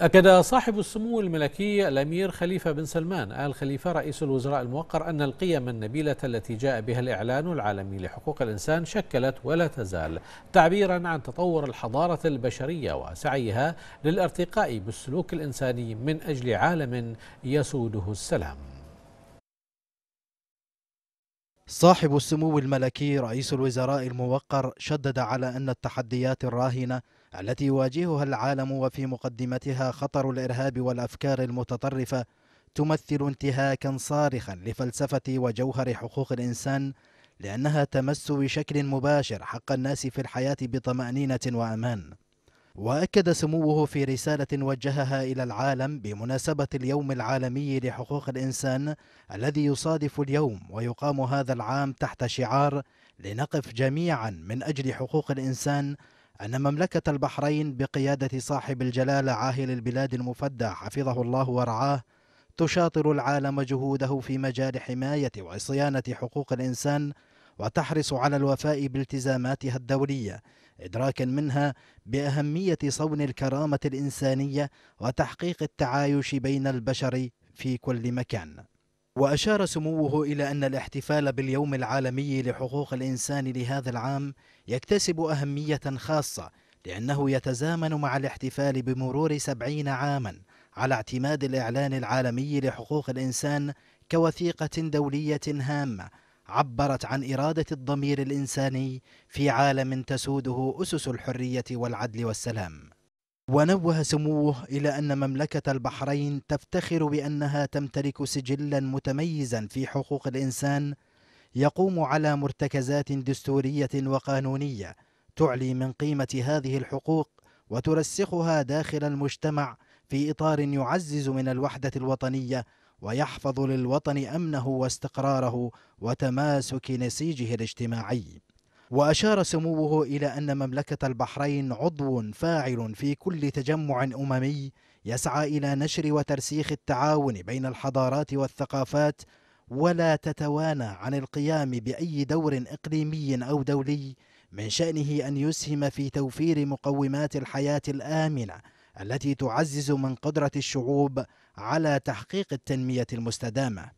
أكد صاحب السمو الملكي الأمير خليفة بن سلمان آل خليفة رئيس الوزراء الموقر أن القيم النبيلة التي جاء بها الإعلان العالمي لحقوق الإنسان شكلت ولا تزال تعبيرا عن تطور الحضارة البشرية وسعيها للارتقاء بالسلوك الإنساني من أجل عالم يسوده السلام صاحب السمو الملكي رئيس الوزراء الموقر شدد على أن التحديات الراهنة التي يواجهها العالم وفي مقدمتها خطر الإرهاب والأفكار المتطرفة تمثل انتهاكا صارخا لفلسفة وجوهر حقوق الإنسان لأنها تمس بشكل مباشر حق الناس في الحياة بطمأنينة وأمان وأكد سموه في رسالة وجهها إلى العالم بمناسبة اليوم العالمي لحقوق الإنسان الذي يصادف اليوم ويقام هذا العام تحت شعار لنقف جميعا من أجل حقوق الإنسان أن مملكة البحرين بقيادة صاحب الجلالة عاهل البلاد المفدى حفظه الله ورعاه تشاطر العالم جهوده في مجال حماية وصيانة حقوق الإنسان وتحرص على الوفاء بالتزاماتها الدولية إدراكا منها بأهمية صون الكرامة الإنسانية وتحقيق التعايش بين البشر في كل مكان وأشار سموه إلى أن الاحتفال باليوم العالمي لحقوق الإنسان لهذا العام يكتسب أهمية خاصة لأنه يتزامن مع الاحتفال بمرور سبعين عاما على اعتماد الإعلان العالمي لحقوق الإنسان كوثيقة دولية هامة عبرت عن إرادة الضمير الإنساني في عالم تسوده أسس الحرية والعدل والسلام ونوه سموه إلى أن مملكة البحرين تفتخر بأنها تمتلك سجلا متميزا في حقوق الإنسان يقوم على مرتكزات دستورية وقانونية تعلي من قيمة هذه الحقوق وترسخها داخل المجتمع في إطار يعزز من الوحدة الوطنية ويحفظ للوطن أمنه واستقراره وتماسك نسيجه الاجتماعي وأشار سموه إلى أن مملكة البحرين عضو فاعل في كل تجمع أممي يسعى إلى نشر وترسيخ التعاون بين الحضارات والثقافات ولا تتوانى عن القيام بأي دور إقليمي أو دولي من شأنه أن يسهم في توفير مقومات الحياة الآمنة التي تعزز من قدرة الشعوب على تحقيق التنمية المستدامة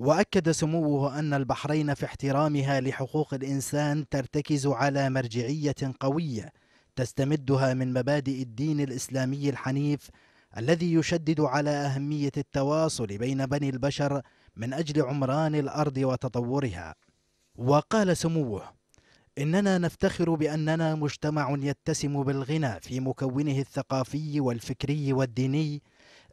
واكد سموه ان البحرين في احترامها لحقوق الانسان ترتكز على مرجعيه قويه تستمدها من مبادئ الدين الاسلامي الحنيف الذي يشدد على اهميه التواصل بين بني البشر من اجل عمران الارض وتطورها وقال سموه اننا نفتخر باننا مجتمع يتسم بالغنى في مكونه الثقافي والفكري والديني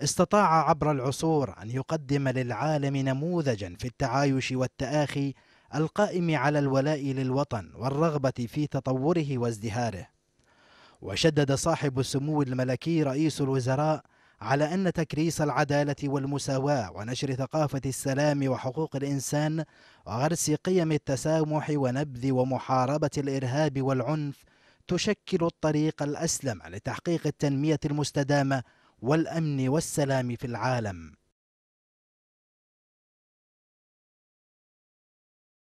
استطاع عبر العصور أن يقدم للعالم نموذجا في التعايش والتآخي القائم على الولاء للوطن والرغبة في تطوره وازدهاره وشدد صاحب السمو الملكي رئيس الوزراء على أن تكريس العدالة والمساواة ونشر ثقافة السلام وحقوق الإنسان وغرس قيم التسامح ونبذ ومحاربة الإرهاب والعنف تشكل الطريق الأسلم لتحقيق التنمية المستدامة والأمن والسلام في العالم